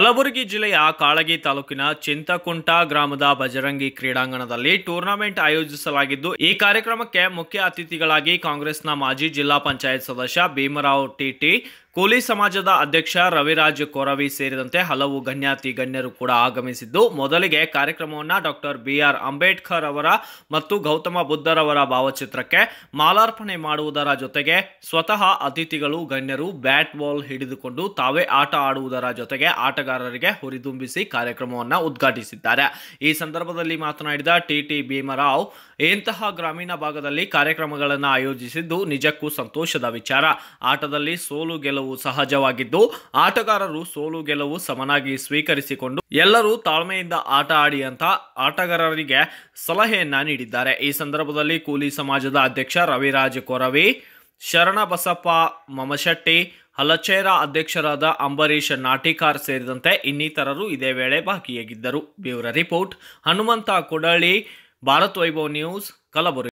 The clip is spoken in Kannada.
ಕಲಬುರಗಿ ಜಿಲ್ಲೆಯ ಕಾಳಗಿ ತಾಲೂಕಿನ ಚಿಂತಕುಂಟ ಗ್ರಾಮದ ಬಜರಂಗಿ ಕ್ರೀಡಾಂಗಣದಲ್ಲಿ ಟೂರ್ನಾಮೆಂಟ್ ಆಯೋಜಿಸಲಾಗಿದ್ದು ಈ ಕಾರ್ಯಕ್ರಮಕ್ಕೆ ಮುಖ್ಯ ಅತಿಥಿಗಳಾಗಿ ಕಾಂಗ್ರೆಸ್ನ ಮಾಜಿ ಜಿಲ್ಲಾ ಪಂಚಾಯತ್ ಸದಸ್ಯ ಭೀಮರಾವ್ ಟಿಟಿ ಕೋಲಿ ಸಮಾಜದ ಅಧ್ಯಕ್ಷ ರವಿರಾಜ್ ಕೊರವಿ ಸೇರಿದಂತೆ ಹಲವು ಗಣ್ಯಾತಿ ಗಣ್ಯರು ಕೂಡ ಆಗಮಿಸಿದ್ದು ಮೊದಲಿಗೆ ಕಾರ್ಯಕ್ರಮವನ್ನು ಡಾಕ್ಟರ್ ಬಿ ಆರ್ ಅಂಬೇಡ್ಕರ್ ಅವರ ಮತ್ತು ಗೌತಮ ಬುದ್ಧರವರ ಭಾವಚಿತ್ರಕ್ಕೆ ಮಾಲಾರ್ಪಣೆ ಮಾಡುವುದರ ಜೊತೆಗೆ ಸ್ವತಃ ಅತಿಥಿಗಳು ಗಣ್ಯರು ಬ್ಯಾಟ್ ಬಾಲ್ ಹಿಡಿದುಕೊಂಡು ತಾವೇ ಆಟ ಆಡುವುದರ ಜೊತೆಗೆ ಆಟಗಾರರಿಗೆ ಹುರಿದುಂಬಿಸಿ ಕಾರ್ಯಕ್ರಮವನ್ನು ಉದ್ಘಾಟಿಸಿದ್ದಾರೆ ಈ ಸಂದರ್ಭದಲ್ಲಿ ಮಾತನಾಡಿದ ಟಿ ಟಿ ಭೀಮರಾವ್ ಇಂತಹ ಗ್ರಾಮೀಣ ಭಾಗದಲ್ಲಿ ಕಾರ್ಯಕ್ರಮಗಳನ್ನು ಆಯೋಜಿಸಿದ್ದು ನಿಜಕ್ಕೂ ಸಂತೋಷದ ವಿಚಾರ ಆಟದಲ್ಲಿ ಸೋಲು ಗೆಲುವು ಸಹಜವಾಗಿದ್ದು ಆಟಗಾರರು ಸೋಲು ಗೆಲುವು ಸಮನಾಗಿ ಸ್ವೀಕರಿಸಿಕೊಂಡು ಎಲ್ಲರೂ ತಾಳ್ಮೆಯಿಂದ ಆಟ ಆಡಿ ಅಂತ ಆಟಗಾರರಿಗೆ ಸಲಹೆಯನ್ನ ನೀಡಿದ್ದಾರೆ ಈ ಸಂದರ್ಭದಲ್ಲಿ ಕೂಲಿ ಸಮಾಜದ ಅಧ್ಯಕ್ಷ ರವಿರಾಜ್ ಕೊರವಿ ಶರಣ ಬಸಪ್ಪ ಮಮಶೆಟ್ಟಿ ಹಲಚೇರ ಅಧ್ಯಕ್ಷರಾದ ಅಂಬರೀಶ್ ನಾಟಿಕಾರ್ ಸೇರಿದಂತೆ ಇನ್ನಿತರರು ಇದೇ ವೇಳೆ ಭಾಗಿಯಾಗಿದ್ದರು bureau report Hanumanth Kodalli Bharat Vaibhav news कलबुर्ग